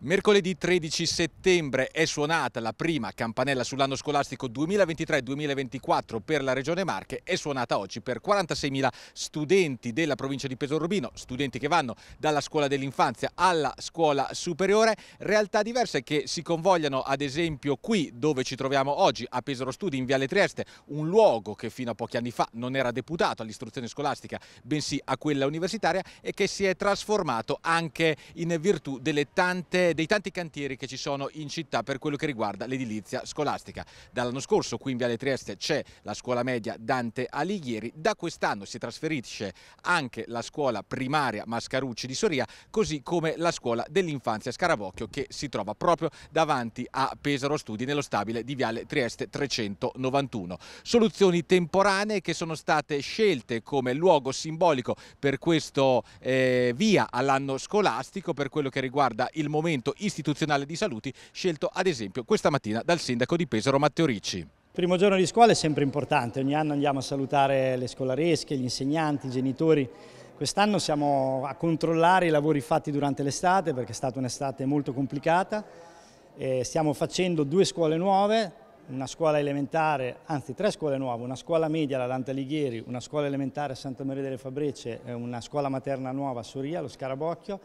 Mercoledì 13 settembre è suonata la prima campanella sull'anno scolastico 2023-2024 per la Regione Marche, è suonata oggi per 46.000 studenti della provincia di Pesorobino, studenti che vanno dalla scuola dell'infanzia alla scuola superiore, realtà diverse che si convogliano ad esempio qui dove ci troviamo oggi a Pesaro Studi in Viale Trieste, un luogo che fino a pochi anni fa non era deputato all'istruzione scolastica bensì a quella universitaria e che si è trasformato anche in virtù delle tante dei tanti cantieri che ci sono in città per quello che riguarda l'edilizia scolastica. Dall'anno scorso qui in Viale Trieste c'è la scuola media Dante Alighieri, da quest'anno si trasferisce anche la scuola primaria Mascarucci di Soria, così come la scuola dell'infanzia Scarabocchio che si trova proprio davanti a Pesaro Studi nello stabile di Viale Trieste 391. Soluzioni temporanee che sono state scelte come luogo simbolico per questo eh, via all'anno scolastico, per quello che riguarda il momento appuntamento istituzionale di saluti scelto ad esempio questa mattina dal sindaco di Pesaro Matteo Ricci. Il primo giorno di scuola è sempre importante, ogni anno andiamo a salutare le scolaresche, gli insegnanti, i genitori. Quest'anno siamo a controllare i lavori fatti durante l'estate perché è stata un'estate molto complicata. E stiamo facendo due scuole nuove, una scuola elementare, anzi tre scuole nuove, una scuola media alla Dante Alighieri, una scuola elementare a Santa Maria delle Fabrece e una scuola materna nuova a Soria, lo Scarabocchio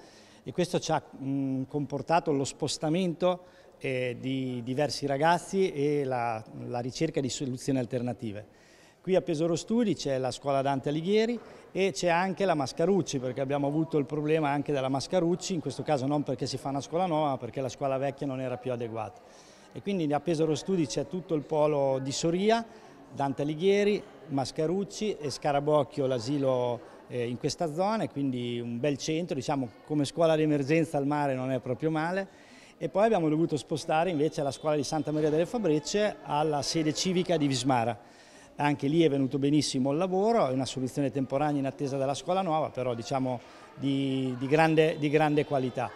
e questo ci ha mh, comportato lo spostamento eh, di diversi ragazzi e la, la ricerca di soluzioni alternative. Qui a Pesaro Studi c'è la scuola Dante Alighieri e c'è anche la Mascarucci perché abbiamo avuto il problema anche della Mascarucci, in questo caso non perché si fa una scuola nuova ma perché la scuola vecchia non era più adeguata. E quindi a Pesaro Studi c'è tutto il polo di Soria, Dante Alighieri, Mascarucci e Scarabocchio l'asilo eh, in questa zona, quindi un bel centro, diciamo come scuola d'emergenza al mare non è proprio male. E poi abbiamo dovuto spostare invece la scuola di Santa Maria delle Fabbrice alla sede civica di Vismara. Anche lì è venuto benissimo il lavoro, è una soluzione temporanea in attesa della scuola nuova, però diciamo di, di, grande, di grande qualità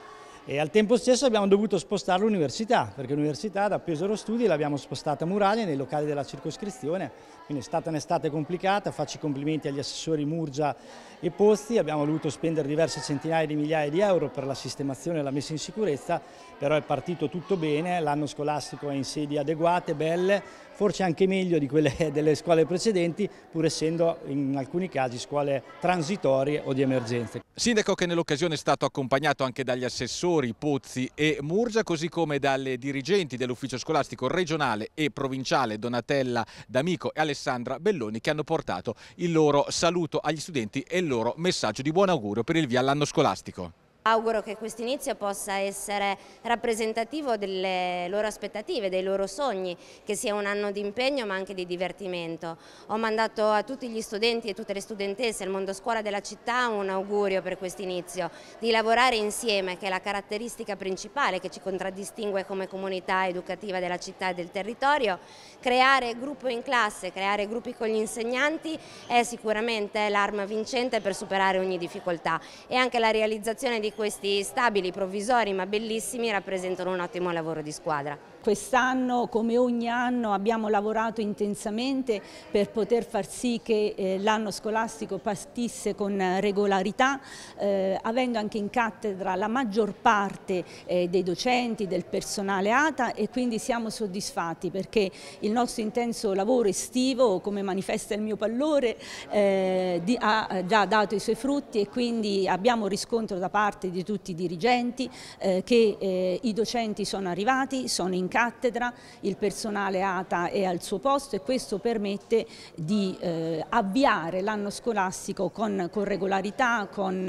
e al tempo stesso abbiamo dovuto spostare l'università, perché l'università da Pesaro Studi l'abbiamo spostata a Murale nei locali della circoscrizione, quindi è stata un'estate complicata, faccio i complimenti agli assessori Murgia e Pozzi, abbiamo dovuto spendere diverse centinaia di migliaia di euro per la sistemazione e la messa in sicurezza, però è partito tutto bene, l'anno scolastico è in sedi adeguate, belle, forse anche meglio di quelle delle scuole precedenti, pur essendo in alcuni casi scuole transitorie o di emergenza. Sindaco che nell'occasione è stato accompagnato anche dagli assessori genitori Pozzi e Murgia, così come dalle dirigenti dell'ufficio scolastico regionale e provinciale Donatella D'Amico e Alessandra Belloni che hanno portato il loro saluto agli studenti e il loro messaggio di buon augurio per il via all'anno scolastico. Auguro che questo inizio possa essere rappresentativo delle loro aspettative, dei loro sogni, che sia un anno di impegno ma anche di divertimento. Ho mandato a tutti gli studenti e tutte le studentesse, al mondo scuola della città, un augurio per questo inizio, di lavorare insieme, che è la caratteristica principale che ci contraddistingue come comunità educativa della città e del territorio. Creare gruppo in classe, creare gruppi con gli insegnanti è sicuramente l'arma vincente per superare ogni difficoltà e anche la realizzazione di questi stabili provvisori ma bellissimi rappresentano un ottimo lavoro di squadra. Quest'anno, come ogni anno, abbiamo lavorato intensamente per poter far sì che eh, l'anno scolastico partisse con regolarità, eh, avendo anche in cattedra la maggior parte eh, dei docenti, del personale ATA e quindi siamo soddisfatti perché il nostro intenso lavoro estivo, come manifesta il mio pallore, eh, di, ha già dato i suoi frutti e quindi abbiamo riscontro da parte parte di tutti i dirigenti, eh, che eh, i docenti sono arrivati, sono in cattedra, il personale ATA è al suo posto e questo permette di eh, avviare l'anno scolastico con, con regolarità, con,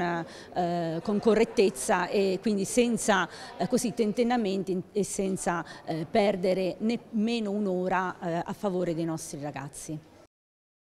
eh, con, correttezza e quindi senza eh, così tentennamenti e senza eh, perdere nemmeno un'ora a favore dei nostri ragazzi.